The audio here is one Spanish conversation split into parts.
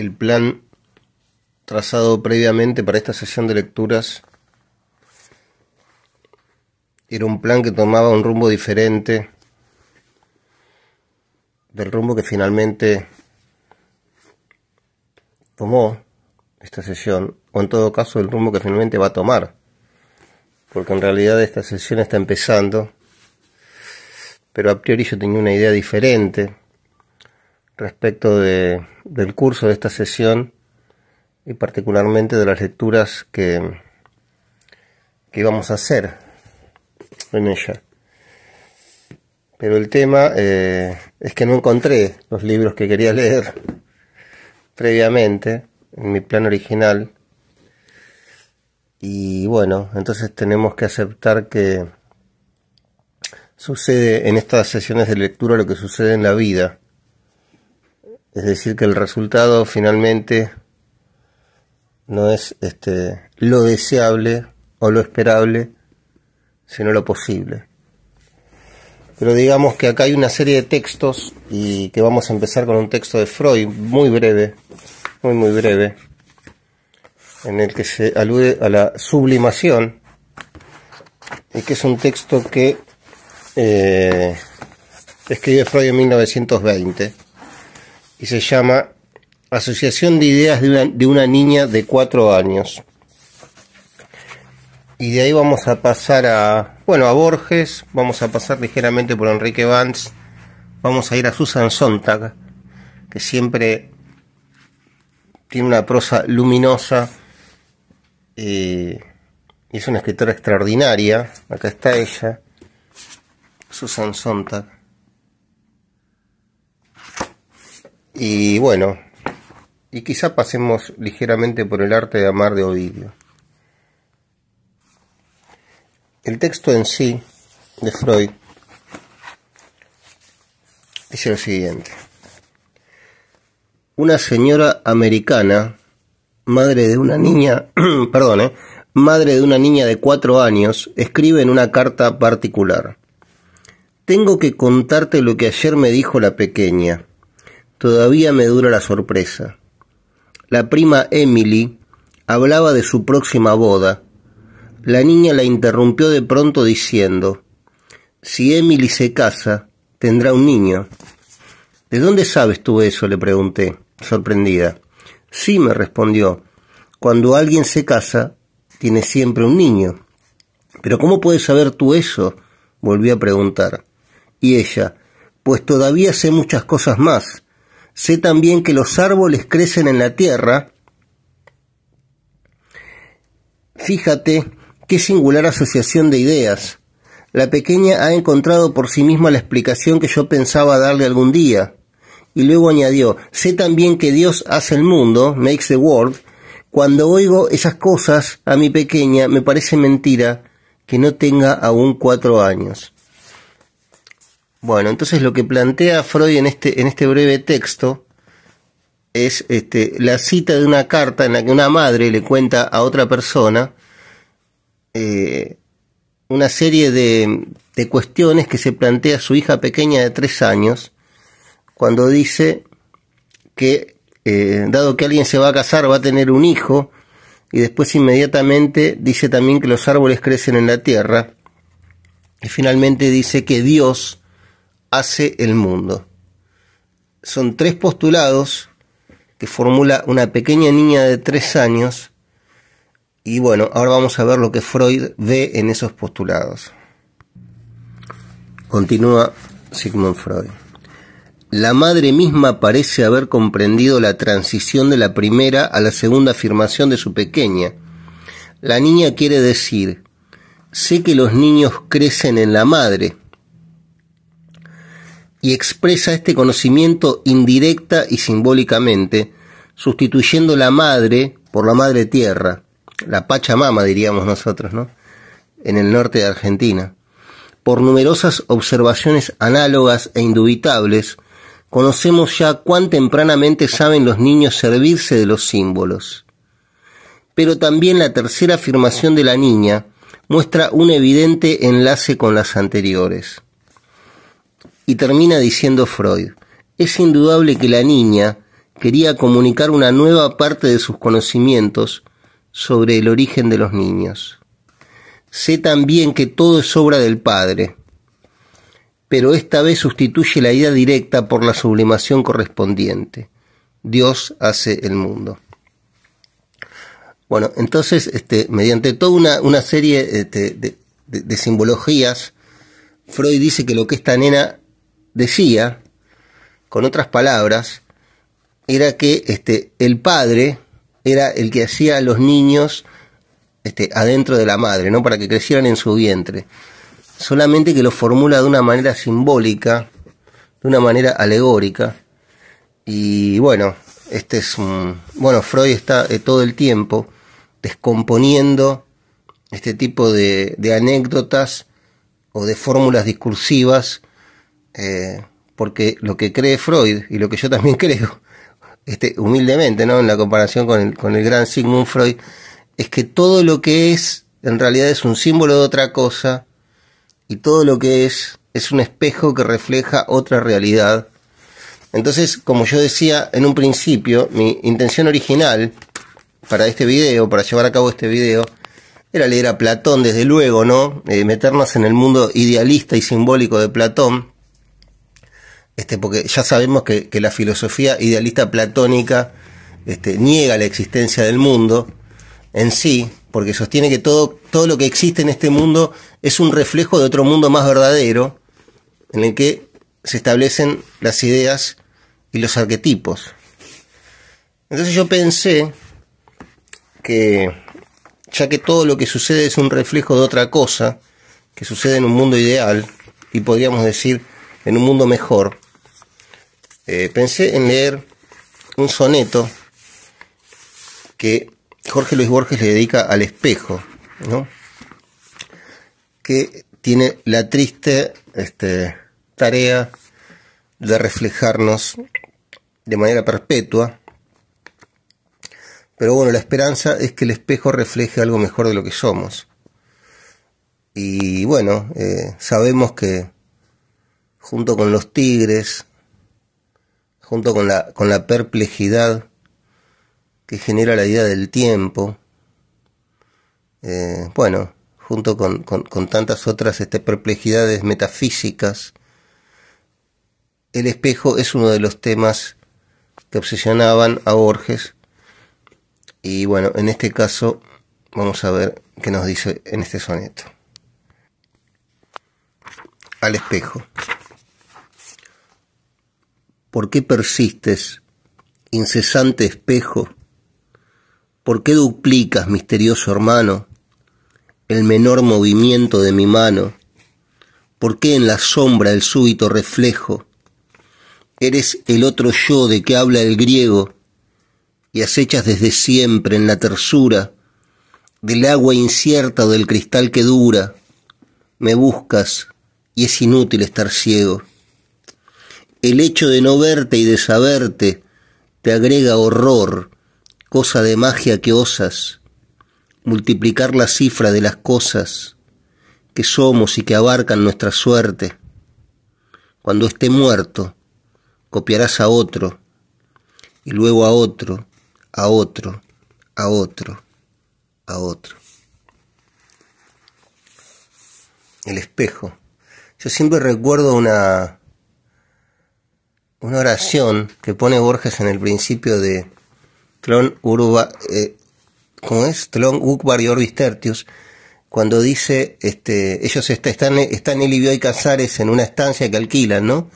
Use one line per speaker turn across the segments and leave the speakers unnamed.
el plan trazado previamente para esta sesión de lecturas era un plan que tomaba un rumbo diferente del rumbo que finalmente tomó esta sesión, o en todo caso el rumbo que finalmente va a tomar, porque en realidad esta sesión está empezando, pero a priori yo tenía una idea diferente respecto del curso de esta sesión y particularmente de las lecturas que, que íbamos a hacer en ella. Pero el tema eh, es que no encontré los libros que quería leer previamente en mi plan original. Y bueno, entonces tenemos que aceptar que sucede en estas sesiones de lectura lo que sucede en la vida. Es decir, que el resultado finalmente no es este, lo deseable o lo esperable, sino lo posible. Pero digamos que acá hay una serie de textos y que vamos a empezar con un texto de Freud muy breve, muy muy breve, en el que se alude a la sublimación y que es un texto que eh, escribe Freud en 1920 y se llama Asociación de Ideas de una, Niña de Cuatro años. Y de ahí vamos a pasar a, bueno, a Borges, vamos a pasar ligeramente por Enrique Vance, vamos a ir a Susan Sontag, que siempre tiene una prosa luminosa eh, y es una escritora extraordinaria. Acá está ella, Susan Sontag. Y bueno, y quizá pasemos ligeramente por el arte de amar de Ovidio. El texto en sí de Freud es el siguiente. Una señora americana, madre de una niña, perdón, eh, madre de una niña de cuatro años, escribe en una carta particular. Tengo que contarte lo que ayer me dijo la pequeña. Todavía me dura la sorpresa. La prima Emily hablaba de su próxima boda. La niña la interrumpió de pronto diciendo, Si Emily se casa, tendrá un niño. ¿De dónde sabes tú eso? le pregunté, sorprendida. Sí, me respondió, cuando alguien se casa, tiene siempre un niño. Pero ¿cómo puedes saber tú eso? volví a preguntar. Y ella, pues todavía sé muchas cosas más Sé también que los árboles crecen en la tierra. Fíjate qué singular asociación de ideas. La pequeña ha encontrado por sí misma la explicación que yo pensaba darle algún día. Y luego añadió, sé también que Dios hace el mundo, makes the world. Cuando oigo esas cosas a mi pequeña, me parece mentira que no tenga aún cuatro años. Bueno, entonces lo que plantea Freud en este, en este breve texto es este, la cita de una carta en la que una madre le cuenta a otra persona eh, una serie de, cuestiones que se plantea su hija pequeña de tres años cuando dice que eh, dado que alguien se va a casar va a tener un hijo y después inmediatamente dice también que los árboles crecen en la tierra y finalmente dice que Dios hace el mundo. Son tres postulados que formula una pequeña niña de tres años y bueno, ahora vamos a ver lo que Freud ve en esos postulados. Continúa Sigmund Freud. La madre misma parece haber comprendido la transición de la primera a la segunda afirmación de su pequeña. La niña quiere decir, sé que los niños crecen en la madre, y expresa este conocimiento indirecta y simbólicamente, sustituyendo la madre por la madre tierra, la Pachamama diríamos nosotros, ¿no? En el norte de Argentina, por numerosas observaciones análogas e indubitables, conocemos ya cuán tempranamente saben los niños servirse de los símbolos. Pero también la tercera afirmación de la niña muestra un evidente enlace con las anteriores. Y termina diciendo Freud, es indudable que la niña quería comunicar una nueva parte de sus conocimientos sobre el origen de los niños. Sé también que todo es obra del Padre, pero esta vez sustituye la idea directa por la sublimación correspondiente. Dios hace el mundo. Bueno, entonces, este, mediante toda una, una serie este, de, de, simbologías, Freud dice que lo que esta nena decía, con otras palabras, era que este, el padre era el que hacía a los niños este, adentro de la madre, ¿no? para que crecieran en su vientre. Solamente que lo formula de una manera simbólica, de una manera alegórica. Y bueno, este es un. Bueno, Freud está eh, todo el tiempo descomponiendo este tipo de, de anécdotas o de fórmulas discursivas eh, porque lo que cree Freud y lo que yo también creo, este, humildemente, ¿no? En la comparación con el, gran Sigmund Freud, es que todo lo que es en realidad es un símbolo de otra cosa y todo lo que es es un espejo que refleja otra realidad. Entonces, como yo decía en un principio, mi intención original para este video, para llevar a cabo este video, era leer a Platón, desde luego, ¿no? Eh, meternos en el mundo idealista y simbólico de Platón, este, porque ya sabemos que, la filosofía idealista platónica este, niega la existencia del mundo en sí, porque sostiene que todo, todo lo que existe en este mundo es un reflejo de otro mundo más verdadero, en el que se establecen las ideas y los arquetipos. Entonces yo pensé que, ya que todo lo que sucede es un reflejo de otra cosa, que sucede en un mundo ideal, y podríamos decir en un mundo mejor, eh, pensé en leer un soneto que Jorge Luis Borges le dedica al espejo, ¿no? que tiene la triste este, tarea de reflejarnos de manera perpetua. Pero bueno, la esperanza es que el espejo refleje algo mejor de lo que somos. Y bueno, eh, sabemos que junto con los tigres, junto con la, con la perplejidad que genera la idea del tiempo, eh, bueno, junto con, tantas otras este, perplejidades metafísicas, el espejo es uno de los temas que obsesionaban a Borges. Y bueno, en este caso vamos a ver qué nos dice en este soneto. Al espejo. ¿Por qué persistes, incesante espejo? ¿Por qué duplicas, misterioso hermano, el menor movimiento de mi mano? ¿Por qué en la sombra el súbito reflejo? Eres el otro yo de que habla el griego y acechas desde siempre en la tersura del agua incierta o del cristal que dura. Me buscas y es inútil estar ciego el hecho de no verte y de saberte te agrega horror, cosa de magia que osas, multiplicar la cifra de las cosas que somos y que abarcan nuestra suerte. Cuando esté muerto, copiarás a otro, y luego a otro, a otro, a otro, a otro. El espejo. Yo siempre recuerdo una, una oración que pone Borges en el principio de Clon Urba, eh, ¿cómo es? Ukbar y cuando dice, este, ellos están, están livio y Casares en una estancia que alquilan, ¿no?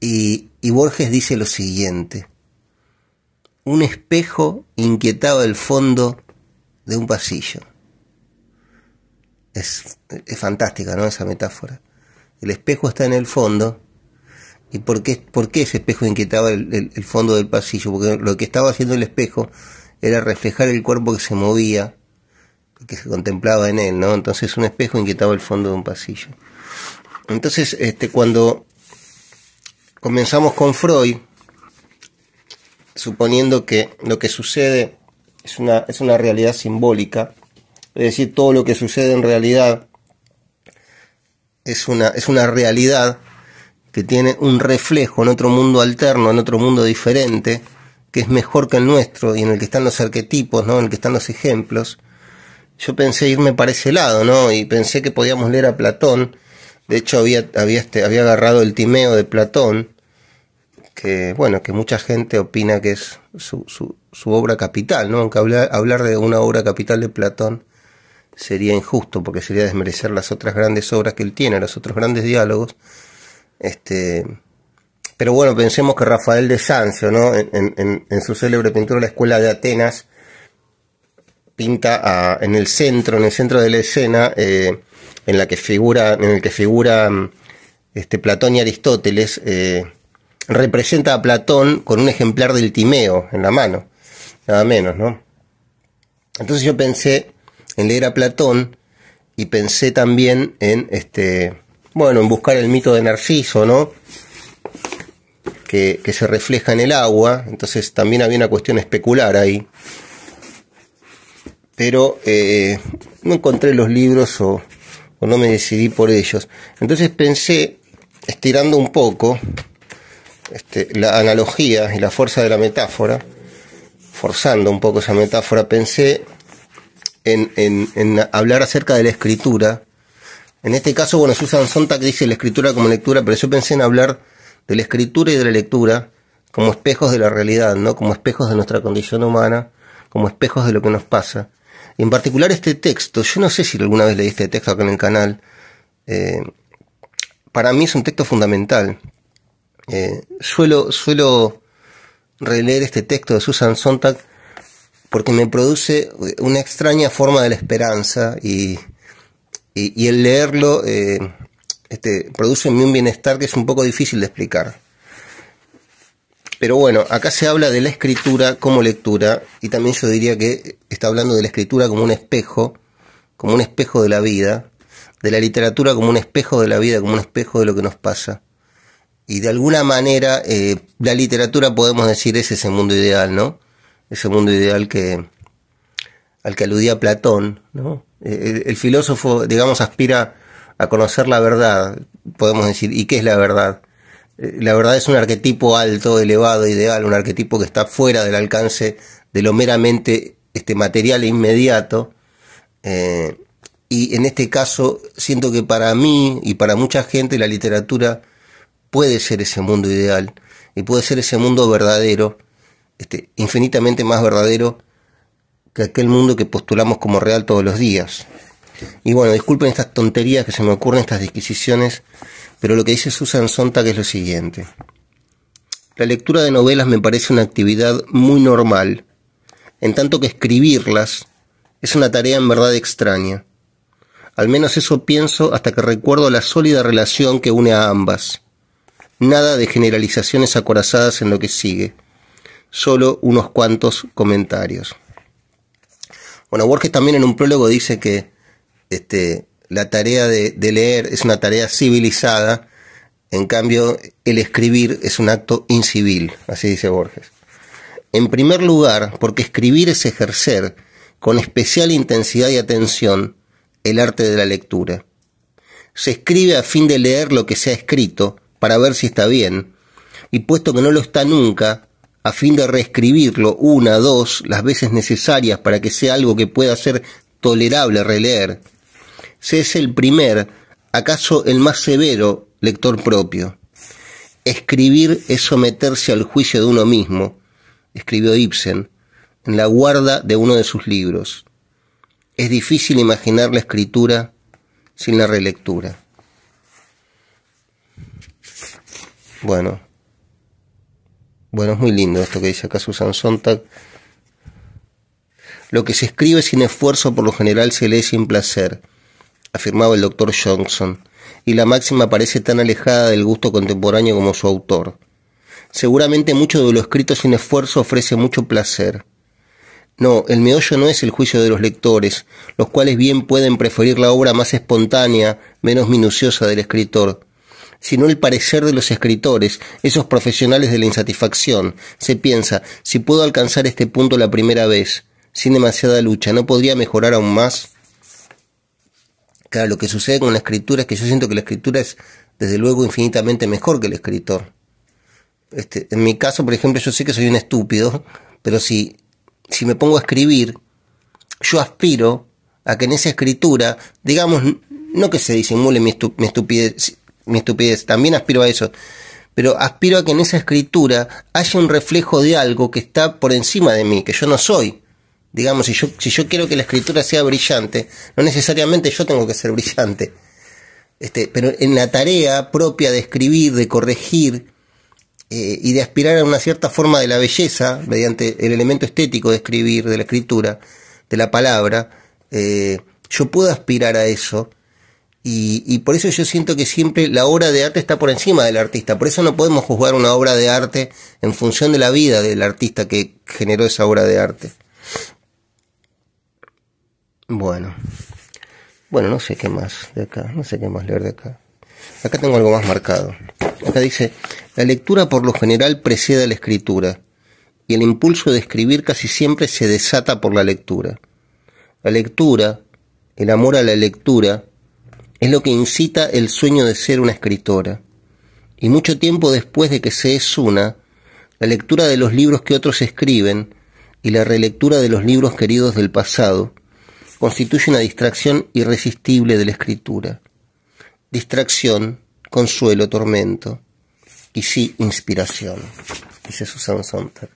Y, Borges dice lo siguiente, un espejo inquietaba el fondo de un pasillo. es fantástica, ¿no? Esa metáfora. El espejo está en el fondo ¿Y por qué, ese espejo inquietaba el, fondo del pasillo? Porque lo que estaba haciendo el espejo era reflejar el cuerpo que se movía, que se contemplaba en él, ¿no? Entonces un espejo inquietaba el fondo de un pasillo. Entonces, este, cuando comenzamos con Freud, suponiendo que lo que sucede es una, es una realidad simbólica, es decir, todo lo que sucede en realidad es una, es una realidad que tiene un reflejo en otro mundo alterno, en otro mundo diferente, que es mejor que el nuestro y en el que están los arquetipos, ¿no? En el que están los ejemplos. Yo pensé irme para ese lado, ¿no? Y pensé que podíamos leer a Platón. De hecho, había, había, este, había agarrado el Timeo de Platón, que, bueno, que mucha gente opina que es su, su, su obra capital, ¿no? Aunque hablar, hablar de una obra capital de Platón sería injusto, porque sería desmerecer las otras grandes obras que él tiene, los otros grandes diálogos este, pero bueno, pensemos que Rafael de Sanzio, ¿no? en, su célebre pintura La Escuela de Atenas, pinta en el centro, en el centro de la escena, eh, en la que figura, en el que figuran este, Platón y Aristóteles, eh, representa a Platón con un ejemplar del Timeo en la mano, nada menos, ¿no? Entonces yo pensé en leer a Platón y pensé también en este bueno, en buscar el mito de Narciso, ¿no? Que, se refleja en el agua, entonces también había una cuestión especular ahí. Pero eh, no encontré los libros o, no me decidí por ellos. Entonces pensé, estirando un poco este, la analogía y la fuerza de la metáfora, forzando un poco esa metáfora, pensé en hablar acerca de la escritura en este caso, bueno, Susan Sontag dice la escritura como lectura, pero yo pensé en hablar de la escritura y de la lectura como espejos de la realidad, ¿no? Como espejos de nuestra condición humana, como espejos de lo que nos pasa. Y en particular este texto, yo no sé si alguna vez leí este texto acá en el canal, eh, para mí es un texto fundamental. Eh, suelo, suelo releer este texto de Susan Sontag porque me produce una extraña forma de la esperanza y y, el leerlo eh, este, produce en mí un bienestar que es un poco difícil de explicar. Pero bueno, acá se habla de la escritura como lectura y también yo diría que está hablando de la escritura como un espejo, como un espejo de la vida, de la literatura como un espejo de la vida, como un espejo de lo que nos pasa. Y de alguna manera eh, la literatura podemos decir es ese mundo ideal, ¿no? Ese mundo ideal que al que aludía Platón, ¿no? Eh, el, filósofo, digamos, aspira a conocer la verdad, podemos decir, ¿y qué es la verdad? Eh, la verdad es un arquetipo alto, elevado, ideal, un arquetipo que está fuera del alcance de lo meramente este, material e inmediato. Eh, y en este caso, siento que para mí y para mucha gente la literatura puede ser ese mundo ideal y puede ser ese mundo verdadero, este, infinitamente más verdadero que aquel mundo que postulamos como real todos los días. Y bueno, disculpen estas tonterías que se me ocurren, estas disquisiciones, pero lo que dice Susan Sontag es lo siguiente. La lectura de novelas me parece una actividad muy normal, en tanto que escribirlas es una tarea en verdad extraña. Al menos eso pienso hasta que recuerdo la sólida relación que une a ambas. Nada de generalizaciones acorazadas en lo que sigue, solo unos cuantos comentarios. Bueno, Borges también en un prólogo dice que este, la tarea de, de leer es una tarea civilizada, en cambio el escribir es un acto incivil, así dice Borges. En primer lugar, porque escribir es ejercer con especial intensidad y atención el arte de la lectura. Se escribe a fin de leer lo que se ha escrito para ver si está bien, y puesto que no lo está nunca, a fin de reescribirlo una, dos, las veces necesarias para que sea algo que pueda ser tolerable releer. Se es el primer, acaso el más severo, lector propio. Escribir es someterse al juicio de uno mismo, escribió Ibsen, en la guarda de uno de sus libros. Es difícil imaginar la escritura sin la relectura. Bueno, bueno, es muy lindo esto que dice acá Susan Sontag. Lo que se escribe sin esfuerzo por lo general se lee sin placer, afirmaba el doctor Johnson, y la máxima parece tan alejada del gusto contemporáneo como su autor. Seguramente mucho de lo escrito sin esfuerzo ofrece mucho placer. No, el meollo no es el juicio de los lectores, los cuales bien pueden preferir la obra más espontánea, menos minuciosa del escritor, sino el parecer de los escritores, esos profesionales de la insatisfacción. Se piensa, si puedo alcanzar este punto la primera vez, sin demasiada lucha, ¿no podría mejorar aún más? Claro, lo que sucede con la escritura es que yo siento que la escritura es, desde luego, infinitamente mejor que el escritor. Este, en mi caso, por ejemplo, yo sé que soy un estúpido, pero si, si me pongo a escribir, yo aspiro a que en esa escritura, digamos, no que se disimule mi estupidez, mi estupidez, también aspiro a eso, pero aspiro a que en esa escritura haya un reflejo de algo que está por encima de mí, que yo no soy. Digamos, si yo, si yo quiero que la escritura sea brillante, no necesariamente yo tengo que ser brillante. Este, pero en la tarea propia de escribir, de corregir eh, y de aspirar a una cierta forma de la belleza, mediante el elemento estético de escribir, de la escritura, de la palabra, eh, yo puedo aspirar a eso y, por eso yo siento que siempre la obra de arte está por encima del artista. Por eso no podemos juzgar una obra de arte en función de la vida del artista que generó esa obra de arte. Bueno. Bueno, no sé qué más de acá. No sé qué más leer de acá. Acá tengo algo más marcado. Acá dice, la lectura por lo general precede a la escritura. Y el impulso de escribir casi siempre se desata por la lectura. La lectura, el amor a la lectura, es lo que incita el sueño de ser una escritora. Y mucho tiempo después de que se es una, la lectura de los libros que otros escriben y la relectura de los libros queridos del pasado constituye una distracción irresistible de la escritura. Distracción, consuelo, tormento y sí inspiración, dice Susan Sontag.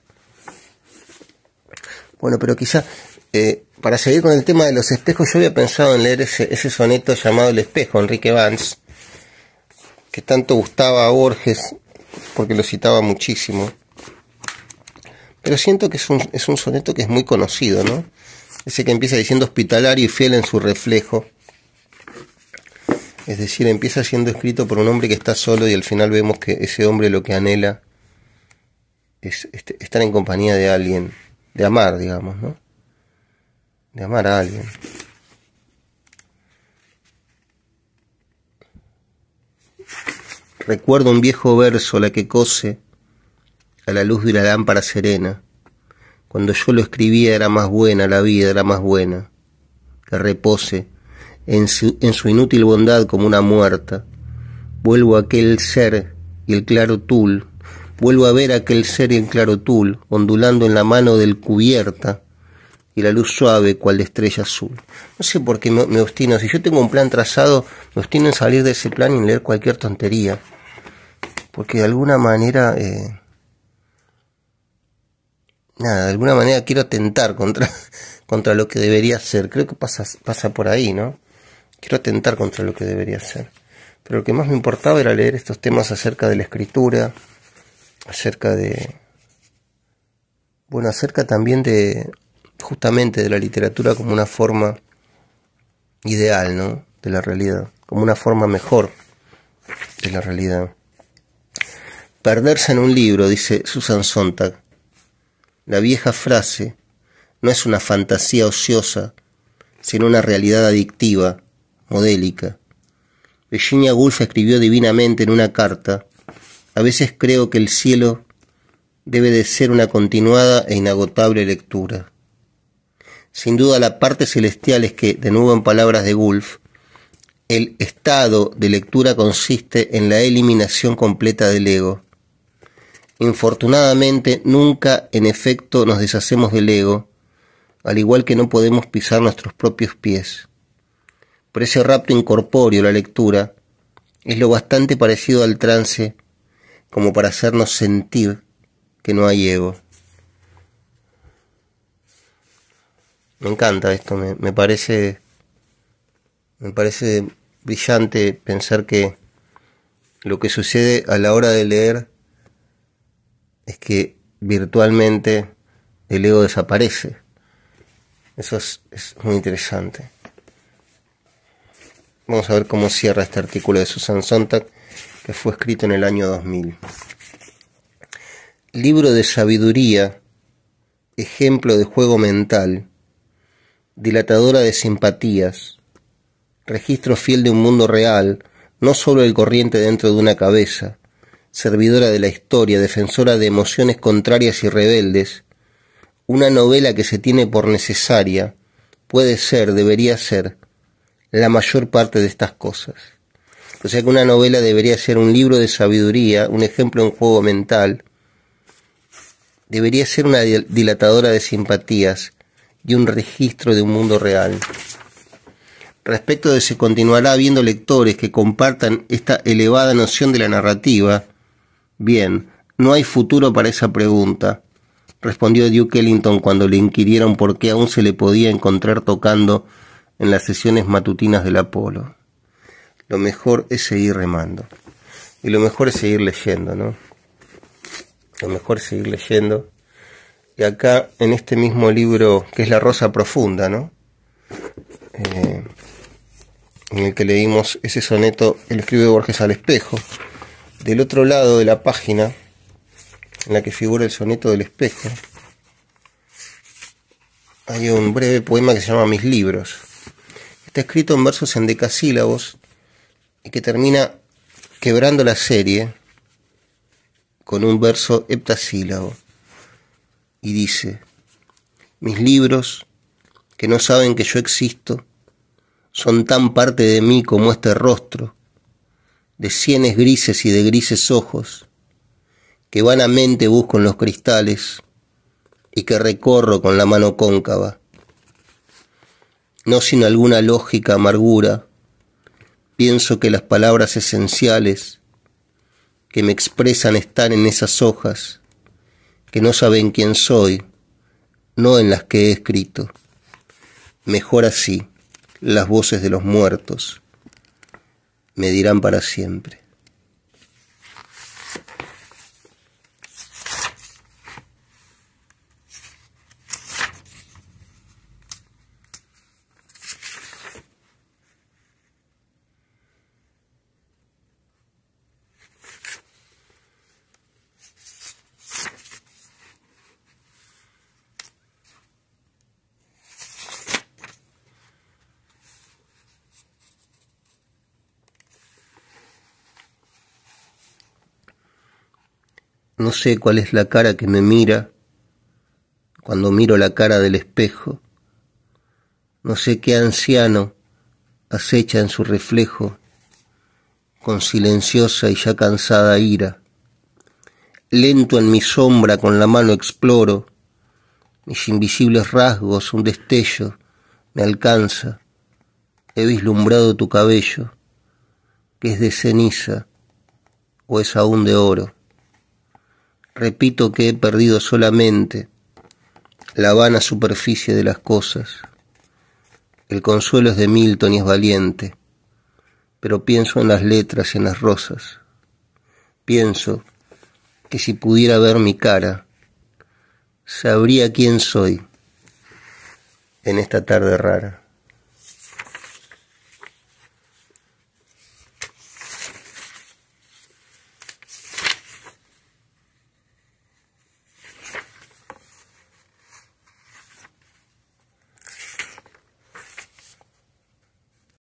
Bueno, pero quizá eh, para seguir con el tema de los espejos, yo había pensado en leer ese, soneto llamado El espejo, Enrique Vance, que tanto gustaba a Borges, porque lo citaba muchísimo. Pero siento que es un, es un soneto que es muy conocido, ¿no? Ese que empieza diciendo hospitalario y fiel en su reflejo. Es decir, empieza siendo escrito por un hombre que está solo y al final vemos que ese hombre lo que anhela es este, estar en compañía de alguien, de amar, digamos, ¿no? de amar a alguien. Recuerdo un viejo verso, la que cose a la luz de una lámpara serena. Cuando yo lo escribía era más buena la vida, era más buena. Que repose en su, inútil bondad como una muerta. Vuelvo a aquel ser y el claro tul. Vuelvo a ver aquel ser y el claro tul, ondulando en la mano del cubierta y la luz suave cual de estrella azul. No sé por qué me, obstino, si yo tengo un plan trazado, me obstino en salir de ese plan y en leer cualquier tontería. Porque de alguna manera... Eh, nada, de alguna manera quiero atentar contra, contra lo que debería ser. Creo que pasa, pasa por ahí, ¿no? Quiero atentar contra lo que debería ser. Pero lo que más me importaba era leer estos temas acerca de la escritura, acerca de... Bueno, acerca también de justamente de la literatura como una forma ideal, ¿no? De la realidad, como una forma mejor de la realidad. Perderse en un libro, dice Susan Sontag, la vieja frase, no es una fantasía ociosa, sino una realidad adictiva, modélica. Virginia Woolf escribió divinamente en una carta, a veces creo que el cielo debe de ser una continuada e inagotable lectura sin duda la parte celestial es que, de nuevo en palabras de Wolf, el estado de lectura consiste en la eliminación completa del ego. Infortunadamente, nunca en efecto nos deshacemos del ego, al igual que no podemos pisar nuestros propios pies. Por ese rapto incorpóreo, la lectura es lo bastante parecido al trance como para hacernos sentir que no hay ego. Me encanta esto, me, parece. Me parece brillante pensar que lo que sucede a la hora de leer es que virtualmente el ego desaparece. Eso es, es, muy interesante. Vamos a ver cómo cierra este artículo de Susan Sontag que fue escrito en el año 2000. Libro de sabiduría, ejemplo de juego mental dilatadora de simpatías, registro fiel de un mundo real, no sólo el corriente dentro de una cabeza, servidora de la historia, defensora de emociones contrarias y rebeldes, una novela que se tiene por necesaria, puede ser, debería ser, la mayor parte de estas cosas. O sea que una novela debería ser un libro de sabiduría, un ejemplo en juego mental, debería ser una dilatadora de simpatías, y un registro de un mundo real. Respecto de si continuará habiendo lectores que compartan esta elevada noción de la narrativa, bien, no hay futuro para esa pregunta, respondió Duke Ellington cuando le inquirieron por qué aún se le podía encontrar tocando en las sesiones matutinas del Apolo. Lo mejor es seguir remando. Y lo mejor es seguir leyendo, ¿no? Lo mejor es seguir leyendo y acá en este mismo libro que es La Rosa Profunda, ¿no? Eh, en el que leímos ese soneto, el escribe Borges al espejo. Del otro lado de la página, en la que figura el soneto del espejo, hay un breve poema que se llama Mis libros. Está escrito en versos en decasílabos y que termina quebrando la serie con un verso heptasílabo y dice, mis libros, que no saben que yo existo, son tan parte de mí como este rostro, de sienes grises y de grises ojos, que vanamente busco en los cristales y que recorro con la mano cóncava, no sin alguna lógica amargura, pienso que las palabras esenciales que me expresan están en esas hojas, que no saben quién soy, no en las que he escrito. Mejor así, las voces de los muertos me dirán para siempre. No sé cuál es la cara que me mira cuando miro la cara del espejo. No sé qué anciano acecha en su reflejo con silenciosa y ya cansada ira. Lento en mi sombra con la mano exploro, mis invisibles rasgos, un destello me alcanza. He vislumbrado tu cabello, que es de ceniza o es aún de oro. Repito que he perdido solamente la vana superficie de las cosas. El consuelo es de Milton y es valiente, pero pienso en las letras y en las rosas. Pienso que si pudiera ver mi cara, sabría quién soy en esta tarde rara.